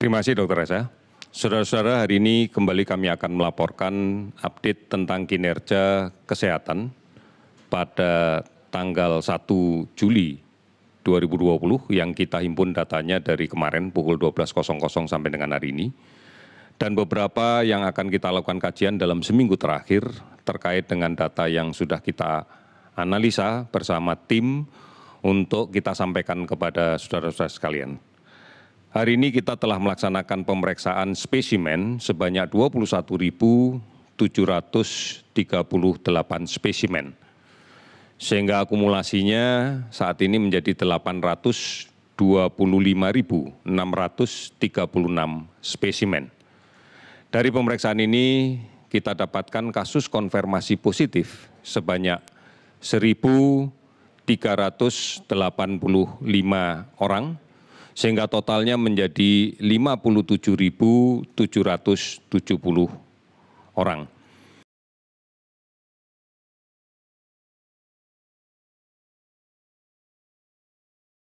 Terima kasih Dr. Reza. Saudara-saudara, hari ini kembali kami akan melaporkan update tentang kinerja kesehatan pada tanggal 1 Juli 2020 yang kita himpun datanya dari kemarin pukul 12.00 sampai dengan hari ini. Dan beberapa yang akan kita lakukan kajian dalam seminggu terakhir terkait dengan data yang sudah kita analisa bersama tim untuk kita sampaikan kepada saudara-saudara sekalian hari ini kita telah melaksanakan pemeriksaan spesimen sebanyak 21.738 spesimen sehingga akumulasinya saat ini menjadi 825.636 spesimen. Dari pemeriksaan ini kita dapatkan kasus konfirmasi positif sebanyak 1.385 orang sehingga totalnya menjadi lima puluh tujuh tujuh ratus tujuh puluh orang